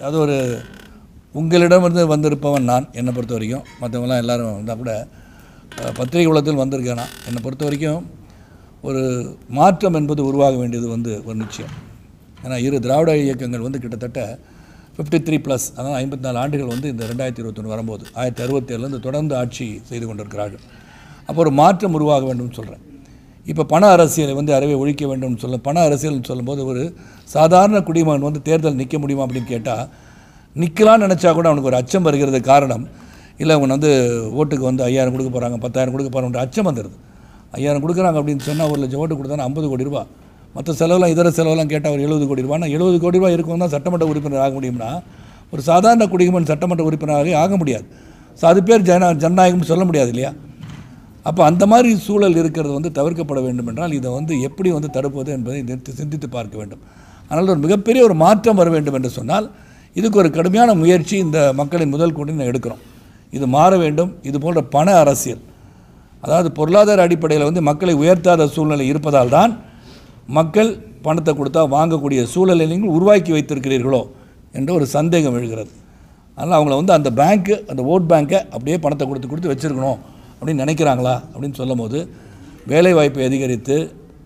அதாவது ஒரு உங்களிடம் இருந்து வந்திருப்பவன் நான் என்னை பொறுத்த வரைக்கும் மற்றவங்களாம் எல்லோரும் வந்தால் கூட பத்திரிகை உலகத்தில் வந்திருக்கேனா என்னை பொறுத்த வரைக்கும் ஒரு மாற்றம் என்பது உருவாக வேண்டியது வந்து ஒரு நிச்சயம் ஏன்னா இரு திராவிட இயக்கங்கள் வந்து கிட்டத்தட்ட ஃபிஃப்டி த்ரீ ப்ளஸ் அதாவது ஐம்பத்தி நாலு ஆண்டுகள் வந்து இந்த ரெண்டாயிரத்தி இருபத்தொன்று வரும்போது ஆயிரத்தி அறுபத்தேழுலேருந்து தொடர்ந்து ஆட்சி செய்து கொண்டிருக்கிறார்கள் அப்போ ஒரு மாற்றம் உருவாக வேண்டும் சொல்கிறேன் இப்போ பண அரசியலை வந்து அறவே ஒழிக்க வேண்டும்னு சொல்ல பண அரசியல்னு சொல்லும்போது ஒரு சாதாரண குடிமகன் வந்து தேர்தல் நிற்க முடியுமா அப்படின்னு கேட்டால் நிற்கலாம்னு நினச்சா கூட அவனுக்கு ஒரு அச்சம் வருகிறது காரணம் இல்லை அவங்க வந்து ஓட்டுக்கு வந்து ஐயாயிரம் கொடுக்க போகிறாங்க பத்தாயிரம் கொடுக்க போகிறாங்க அச்சம் வந்துடுது ஐயாயிரம் கொடுக்குறாங்க அப்படின்னு சொன்னால் ஒரு லட்சம் ஓட்டு கொடுத்தானா ஐம்பது கோடி ரூபா மற்ற செலவெல்லாம் இதர செலவெல்லாம் கேட்டால் ஒரு எழுபது கோடி ரூபாய் எழுபது கோடி ரூபா இருக்கும் தான் சட்டமன்ற உறுப்பினர் ஆக முடியும்னா ஒரு சாதாரண குடிமகன் சட்டமன்ற உறுப்பினராகவே ஆக முடியாது ஸோ அது பேர் ஜன ஜனநாயகம்னு சொல்ல முடியாது இல்லையா அப்போ அந்த மாதிரி சூழல் இருக்கிறது வந்து தவிர்க்கப்பட வேண்டும் என்றால் இதை வந்து எப்படி வந்து தடுப்பது என்பதை சிந்தித்து பார்க்க வேண்டும் ஆனால் ஒரு மிகப்பெரிய ஒரு மாற்றம் வர வேண்டும் என்று சொன்னால் இதுக்கு ஒரு கடுமையான முயற்சி இந்த மக்களின் முதல் கூட்டணி எடுக்கிறோம் இது மாற வேண்டும் இது போன்ற பண அரசியல் அதாவது பொருளாதார அடிப்படையில் வந்து மக்களை உயர்த்தாத சூழ்நிலை இருப்பதால் தான் மக்கள் பணத்தை கொடுத்தா வாங்கக்கூடிய சூழலை நீங்கள் உருவாக்கி வைத்திருக்கிறீர்களோ என்ற ஒரு சந்தேகம் எழுகிறது அதனால் அவங்கள வந்து அந்த பேங்க்கு அந்த ஓட் பேங்க்கை அப்படியே பணத்தை கொடுத்து கொடுத்து வச்சுருக்கணும் அப்படின்னு நினைக்கிறாங்களா அப்படின்னு சொல்லும் போது வேலைவாய்ப்பை அதிகரித்து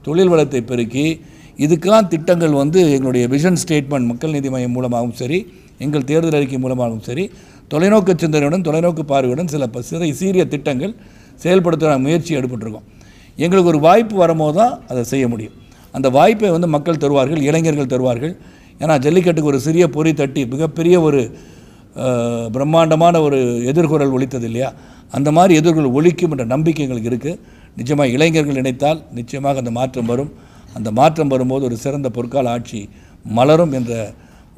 தொழில் வளத்தை பெருக்கி இதுக்கெல்லாம் திட்டங்கள் வந்து எங்களுடைய விஷன் ஸ்டேட்மெண்ட் மக்கள் நீதி மையம் மூலமாகவும் சரி எங்கள் தேர்தல் அறிக்கை மூலமாகவும் சரி தொலைநோக்கு சிந்தனையுடன் தொலைநோக்கு பார்வையுடன் சில சிறை சீரிய திட்டங்கள் செயல்படுத்த முயற்சி எடுப்பட்டிருக்கோம் எங்களுக்கு ஒரு வாய்ப்பு வரும்போது தான் அதை செய்ய முடியும் அந்த வாய்ப்பை வந்து மக்கள் தருவார்கள் இளைஞர்கள் தருவார்கள் ஏன்னா ஜல்லிக்கட்டுக்கு ஒரு சிறிய பொறி தட்டி மிகப்பெரிய ஒரு பிரம்மாண்டமான ஒரு எதிர்குரல் ஒழித்தது இல்லையா அந்த மாதிரி எதிர்குரல் ஒழிக்கும் என்ற நம்பிக்கை எங்களுக்கு இருக்குது நிச்சயமாக இளைஞர்கள் நினைத்தால் நிச்சயமாக அந்த மாற்றம் வரும் அந்த மாற்றம் வரும்போது ஒரு சிறந்த பொற்கால ஆட்சி மலரும் என்ற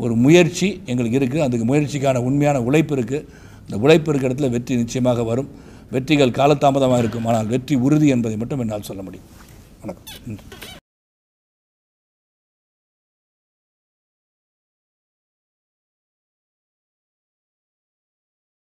ஒரு முயற்சி எங்களுக்கு இருக்குது அதுக்கு முயற்சிக்கான உண்மையான உழைப்பு இருக்குது அந்த உழைப்பு இருக்கிற இடத்துல வெற்றி நிச்சயமாக வரும் வெற்றிகள் காலதாமதமாக இருக்கும் ஆனால் வெற்றி உறுதி என்பதை மட்டும் என்னால் சொல்ல முடியும் வணக்கம்